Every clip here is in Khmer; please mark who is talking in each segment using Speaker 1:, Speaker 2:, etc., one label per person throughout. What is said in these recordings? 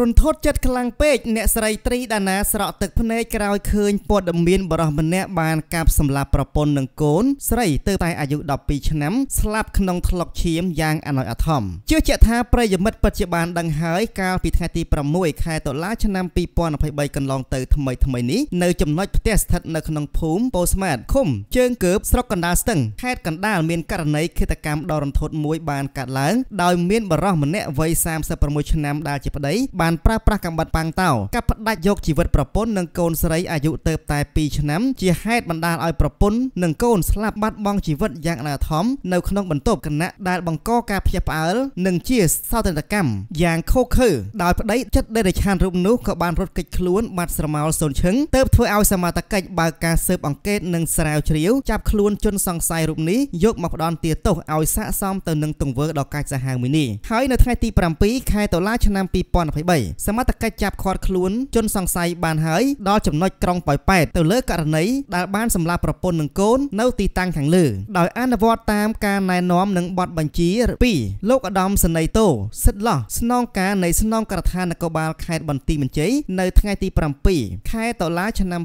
Speaker 1: រន្ធត់ចិត្តខ្លាំងពេកអ្នកស្រីត្រីដាណា ស្រក់ទឹកភ្នែកក្រោយឃើញព័ត៌មានបរិសម្នាក់បានកាប់សម្លាប់ប្រពន្ធនិងកូន ស្រីទើបតែអាយុ12ឆ្នាំស្លាប់ក្នុងថ្លុកឈាមយ៉ាងអណោចអាថមជឿជាក់ថាប្រិយមិត្តពិតជាបានដឹងហើយកាលពីថ្ងៃទី6ខែតុលាឆ្នាំ2023កន្លងទៅថ្មីថ្មីនេះនៅចំណុចផ្ទះស្ថិតនៅក្នុងភូមិពោធិ៍ស្មាតឃុំជើងកើបស្រុកកណ្ដាលស្ទឹងខេត្តកណ្ដាលមានករណីឃាតកម្មដ៏រន្ធត់មួយបានកើតឡើងដោយមានបរិសម្នាក់វ័យ36ឆ្នាំដែលជាប្តីបានប្រើប្រាស់កាំបិតប៉ាងតោកាប់ផ្ដាច់យកជីវិតប្រពន្ធនិងកូនស្រីអាយុទៅតែ2ឆ្នាំជាហេតុបណ្ដាលឲ្យប្រពន្ធនិងកូនស្លាប់បាត់បង់ជីវិតយ៉ាងអនាធមនៅក្នុងបន្ទប់គណៈដែលបង្កការភ័យផ្អើលនិងជាសោកនាដកម្មយ៉ាងខូខើដោយប្តីចិត្តដេរឆានរូបនោះក៏បានរត់គេចខ្លួនបាត់ស្រមោលសូនឈឹងទើបធ្វើឲ្យសមត្ថកិច្ចបើកការស៊ើបអង្កេតនិងស្រាវជ្រាវចាប់ខ្លួនជនសង្ស័យរូបនេះយកមកផ្ដន់ទាទោសឲ្យស័កសមទៅនឹងទង្វើដ៏កាចសាហាវមួយនេះហើយនៅថ្ងៃទី7ខែតុលាឆ្នាំ2023 3សមត្ថកិច្ចចាប់ឃាត់ខ្លួនជនសង្ស័យបានហើយ ដល់ចំណុចក្រុងប៉ោយប៉ែតទៅលើករណីដែលបានសម្លាប់ប្រពន្ធនិងកូននៅទីតាំងខាងលើ ដោយអនុវត្តតាមការណែនាំនិងបទបញ្ជា2លោកឧត្តមសេនីយ៍តូសិទ្ធឡោះស្នងការនៃស្នងការដ្ឋាននគរបាលខេត្តបន្ទាយមានជ័យនៅថ្ងៃទី7ខែតុលាឆ្នាំ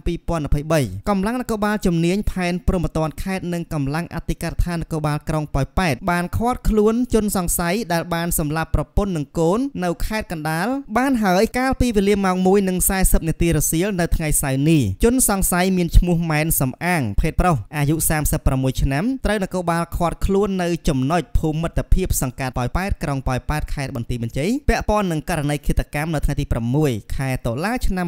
Speaker 1: 2023កម្លាំងនគរបាលជំនាញផែនព្រមត្តនខេត្តនិងកម្លាំងអធិការដ្ឋាននគរបាលក្រុងប៉ោយប៉ែតបានឃាត់ខ្លួនជនសង្ស័យដែលបានសម្លាប់ប្រពន្ធនិងកូននៅខេត្តកណ្ដាលបានហើយកាលពីវេលាម៉ោង1:40នាទីរសៀលនៅថ្ងៃសៅរ៍នេះជនសង្ស័យមានឈ្មោះម៉ែន សំអាង ភេទប្រុសអាយុ36ឆ្នាំត្រូវនគរបាលឃាត់ខ្លួននៅចំណុចភូមិមិត្តភាពសង្កាត់ប៉ោយប៉ែតក្រុងប៉ោយប៉ែតខេត្តបន្ទាយមានជ័យពាក់ព័ន្ធនឹងករណីឃាតកម្មនៅថ្ងៃទី6ខែតុលាឆ្នាំ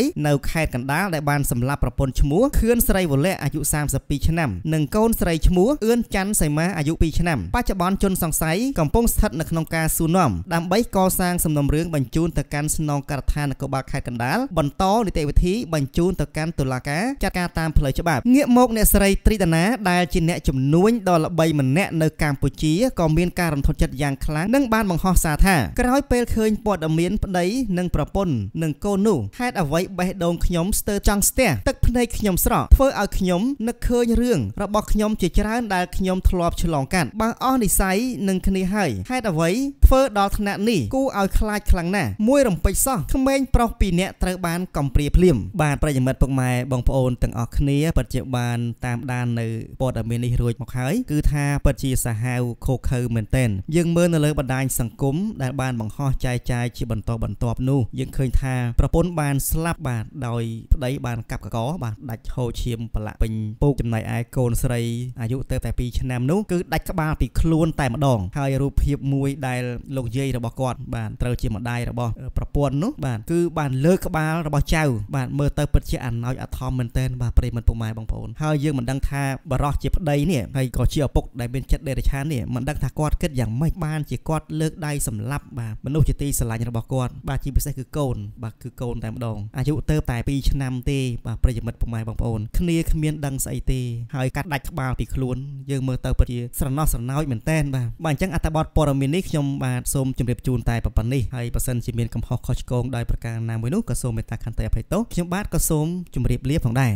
Speaker 1: 2023នៅខេត្តកណ្ដាលដែលបានសម្លាប់ប្រពន្ធឈ្មោះខឿនស្រីវលៈអាយុ32ឆ្នាំនិងកូនស្រីឈ្មោះអឿនច័ន្ទសីមាអាយុ2ឆ្នាំបច្ចុប្បន្នជនសង្ស័យកំពុងស្ថិតនៅក្នុងការស៊ូនាំដើម្បីកសាងសំណុំរឿងបញ្ញ្ជូនទៅកាន់ស្នងការដ្ឋាននគរបាលខេត្តកណ្ដាលបន្តនីតិវិធីបញ្ជូនទៅកាន់តុលាការចាត់ការតាមផ្លូវច្បាប់ងាកមកអ្នកស្រីត្រីដាណាដែលជាអ្នកជំនួញដ៏ល្បីម្នាក់នៅកម្ពុជាក៏មានការរំធត់ចិត្តយ៉ាងខ្លាំងនិងបានបង្ហោះសារថាក្រោយពេលឃើញព័ត៌មានប្តីនិងប្រពន្ធនិងកូននោះហេតុអ្វីបេះដូងខ្ញុំស្ទើរចង់ស្ទះទឹកភ្នែកខ្ញុំស្រក់ធ្វើឲ្យខ្ញុំនឹកឃើញរឿងរបស់ខ្ញុំជាច្រើនដែលខ្ញុំធ្លាប់ឆ្លងកាត់បើអស់និស័យនឹងគ្នាហើយហេតុអ្វីធ្វើដល់ថ្នាក់នេះគូឲ្យខ្លាចខ្លាំងណាស់មួយរំពេចសោះក្មេងប្រុសពីរនាក់ត្រូវបានកំព្រាភ្លាម បាទប្រិយមិត្តពុកម៉ែបងប្អូនទាំងអស់គ្នាពិតជាបានតាមដាននៅព័ត៌មាននេះរួចមកហើយគឺថាពិតជាសាហាវខូខើមែនទែនយើងមើលនៅលើបណ្ដាញសង្គមដែលបានបង្ហោះចែកចាយជាបន្តបន្ទាប់នោះយើងឃើញថាប្រពន្ធបានស្លាប់បាទដោយប្តីបានកាប់កកបាទដាច់ហូរឈាមប្រឡាក់ពេញពោកចំណែកឯកូនស្រីអាយុទៅតែ2ឆ្នាំនោះគឺដាច់ក្បាលពីខ្លួន តែម្ដងហើយរូបភាពមួយដែលលោកយាយរបស់គាត់បាទត្រូវជាម្ដាយរបស់ប្រពន្ធនោះបាទគឺបានលើកក្បាលរបស់ចៅបាទមើលទៅពិតជាអំណោយអធមមែនទែនបាទប្រិមិត្តពុកម៉ែបងប្អូនហើយយើងមិនដឹងថាបរោះជាប្តីនេះហើយក៏ជាឪពុកដែលមានចិត្តដេរឆាននេះមិនដឹងថាគាត់គិតយ៉ាងម៉េចបានជាគាត់លើកដៃសម្លាប់បាទមនុស្សជាទីស្រឡាញ់របស់គាត់បាទជាពិសេសគឺកូនបាទគឺកូនតែម្ដងអាយុទៅ តែ2ឆ្នាំទេបាទប្រិមិត្តពុកម៉ែបងប្អូន គ្នាគ្មានដឹងស្អីទេហើយកាត់ដាច់ក្បាលពីខ្លួនយើងមើលទៅពិតជាស្រណោះស្រណោចមែនទែនបាទបាទអញ្ចឹងអត្ថបទព័ត៌មាននេះខ្ញុំបាទសូមជម្រាបជូនតែប៉ុណ្ណេះហើយបើសិនជាមានកំហុសខុសឆ្គងដោយប្រការណាមួយនោះក៏សូមមេត្តាខន្តីអភ័យទោសខ្ញុំបាទក៏សូមជម្រាបលាផងដែរ